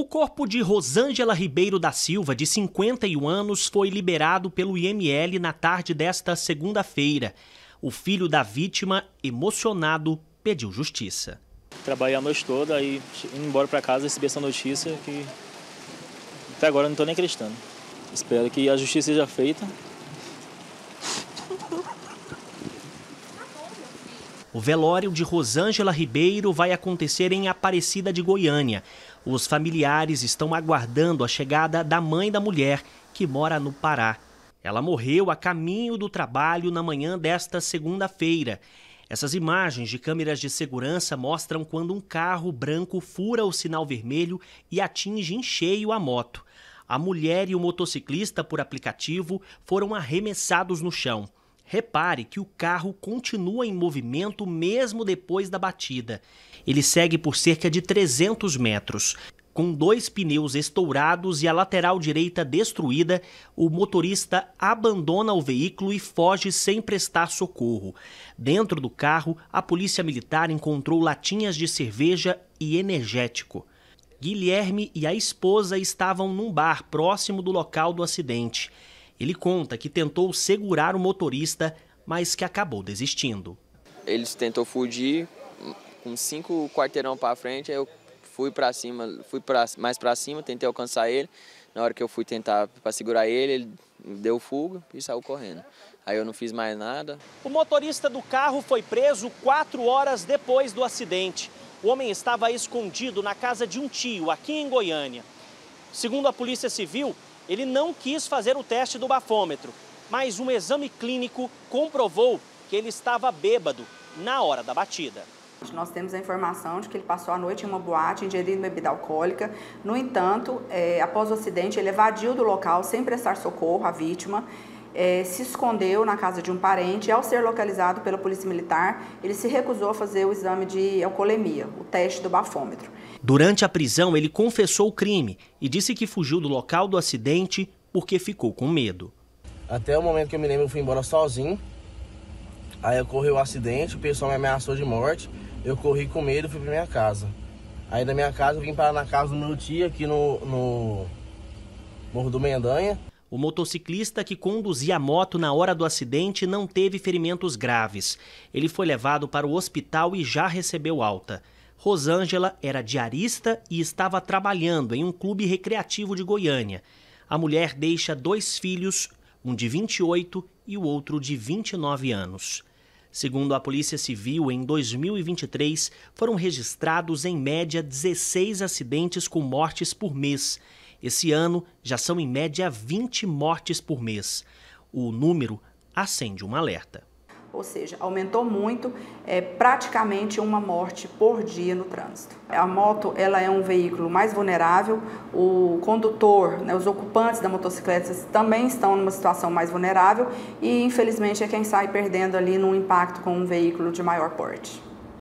O corpo de Rosângela Ribeiro da Silva, de 51 anos, foi liberado pelo IML na tarde desta segunda-feira. O filho da vítima, emocionado, pediu justiça. Trabalhei a noite toda, e indo embora para casa recebi essa notícia que até agora não estou nem acreditando. Espero que a justiça seja feita O velório de Rosângela Ribeiro vai acontecer em Aparecida de Goiânia. Os familiares estão aguardando a chegada da mãe da mulher, que mora no Pará. Ela morreu a caminho do trabalho na manhã desta segunda-feira. Essas imagens de câmeras de segurança mostram quando um carro branco fura o sinal vermelho e atinge em cheio a moto. A mulher e o motociclista por aplicativo foram arremessados no chão. Repare que o carro continua em movimento mesmo depois da batida. Ele segue por cerca de 300 metros. Com dois pneus estourados e a lateral direita destruída, o motorista abandona o veículo e foge sem prestar socorro. Dentro do carro, a polícia militar encontrou latinhas de cerveja e energético. Guilherme e a esposa estavam num bar próximo do local do acidente. Ele conta que tentou segurar o motorista, mas que acabou desistindo. Eles tentou fugir, com cinco quarteirão para frente, eu fui para cima, fui pra, mais para cima, tentei alcançar ele. Na hora que eu fui tentar para segurar ele, ele deu fuga e saiu correndo. Aí eu não fiz mais nada. O motorista do carro foi preso quatro horas depois do acidente. O homem estava escondido na casa de um tio, aqui em Goiânia. Segundo a Polícia Civil, ele não quis fazer o teste do bafômetro, mas um exame clínico comprovou que ele estava bêbado na hora da batida. Nós temos a informação de que ele passou a noite em uma boate ingerindo bebida alcoólica. No entanto, é, após o acidente, ele evadiu do local sem prestar socorro à vítima é, se escondeu na casa de um parente e, ao ser localizado pela Polícia Militar, ele se recusou a fazer o exame de alcoolemia, o teste do bafômetro. Durante a prisão, ele confessou o crime e disse que fugiu do local do acidente porque ficou com medo. Até o momento que eu me lembro, eu fui embora sozinho. Aí ocorreu o um acidente, o pessoal me ameaçou de morte. Eu corri com medo e fui para minha casa. Aí da minha casa eu vim parar na casa do meu tio aqui no, no Morro do Mendanha. O motociclista que conduzia a moto na hora do acidente não teve ferimentos graves. Ele foi levado para o hospital e já recebeu alta. Rosângela era diarista e estava trabalhando em um clube recreativo de Goiânia. A mulher deixa dois filhos, um de 28 e o outro de 29 anos. Segundo a Polícia Civil, em 2023 foram registrados em média 16 acidentes com mortes por mês. Esse ano já são em média 20 mortes por mês. O número acende um alerta. Ou seja, aumentou muito, é praticamente uma morte por dia no trânsito. A moto ela é um veículo mais vulnerável, o condutor, né, os ocupantes da motocicleta também estão numa situação mais vulnerável e infelizmente é quem sai perdendo ali num impacto com um veículo de maior porte.